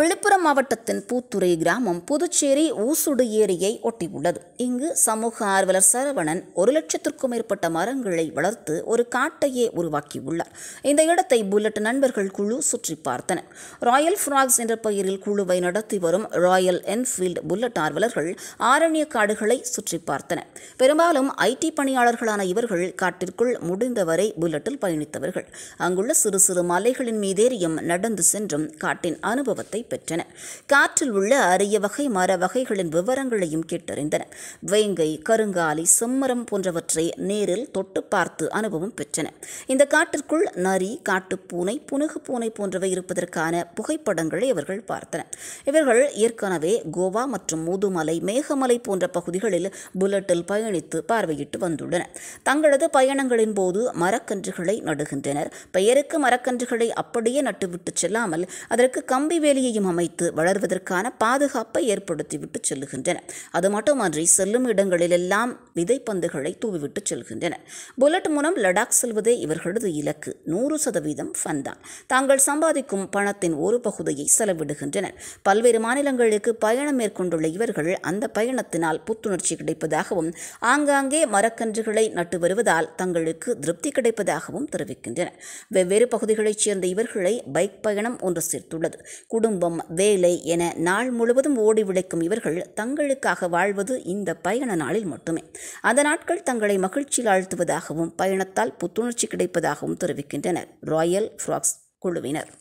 விழுப்புரம் மாவட்டத்தின் பூத்துறை கிராமம் புதுச்சேரி ஊசுடு ஏரியை ஒட்டியுள்ளது இங்கு சமூக ஆர்வலர் சரவணன் ஒரு லட்சத்திற்கும் மேற்பட்ட மரங்களை வளர்த்து ஒரு காட்டையே உருவாக்கியுள்ளார் இந்த இடத்தை புல்லட் நண்பர்கள் குழு சுற்றி பார்த்தனர் ராயல் ஃப்ராக்ஸ் என்ற பெயரில் குழுவை நடத்தி வரும் ராயல் என்ஃபீல்டு புல்லட் ஆர்வலர்கள் ஆரண்ய காடுகளை சுற்றி பார்த்தனர் பெரும்பாலும் ஐடி பணியாளர்களான இவர்கள் காட்டிற்குள் முடிந்தவரை புல்லட்டில் பயணித்தவர்கள் அங்குள்ள சிறு சிறு மலைகளின் மீதேறியும் நடந்து சென்றும் காட்டின் அனுபவத்தை பெற்றன காற்றில் உள்ள அரிய வகை மர வகைகளின் விவரங்களையும் கேட்டறிந்தன வேங்கை கருங்காலி செம்மரம் போன்றவற்றை நேரில் தொட்டு பார்த்து அனுபவம் பெற்றன இந்த காட்டிற்குள் நரி காட்டுப்பூனை புனுகு பூனை போன்றவை இருப்பதற்கான புகைப்படங்களை இவர்கள் பார்த்தனர் இவர்கள் ஏற்கனவே கோவா மற்றும் முதுமலை மேகமலை போன்ற பகுதிகளில் புல்லட்டில் பயணித்து பார்வையிட்டு வந்துள்ளனர் தங்களது பயணங்களின் போது மரக்கன்றுகளை நடுகின்றனர் பெயருக்கு மரக்கன்றுகளை அப்படியே நட்டுவிட்டு செல்லாமல் அதற்கு கம்பி வேலியை நிலையம் அமைத்து வளர்வதற்கான பாதுகாப்பை ஏற்படுத்திவிட்டு செல்லுகின்றன அது மட்டுமன்றி செல்லும் இடங்களிலெல்லாம் விதைப்பந்துகளை தூவிவிட்டு செல்கின்றன புல்லட் மூலம் லடாக் செல்வதே இவர்களது இலக்கு நூறு சதவீதம் ஃபன் தாங்கள் சம்பாதிக்கும் பணத்தின் ஒரு பகுதியை செலவிடுகின்றனர் பல்வேறு மாநிலங்களுக்கு பயணம் மேற்கொண்டுள்ள இவர்கள் அந்த பயணத்தினால் புத்துணர்ச்சி கிடைப்பதாகவும் ஆங்காங்கே மரக்கன்றுகளை நட்டு வருவதால் தங்களுக்கு திருப்தி கிடைப்பதாகவும் தெரிவிக்கின்றனர் வெவ்வேறு பகுதிகளைச் சேர்ந்த இவர்களை பைக் பயணம் ஒன்று சேர்த்துள்ளது குடும்ப குடும்பம் வேலை என நாள் முழுவதும் ஓடிவிடைக்கும் இவர்கள் தங்களுக்காக வாழ்வது இந்த பயண நாளில் மட்டுமே அந்த நாட்கள் தங்களை மகிழ்ச்சியில் ஆழ்த்துவதாகவும் பயணத்தால் புத்துணர்ச்சி கிடைப்பதாகவும் தெரிவிக்கின்றனர் ராயல் ஃப்ராக்ஸ் குழுவினர்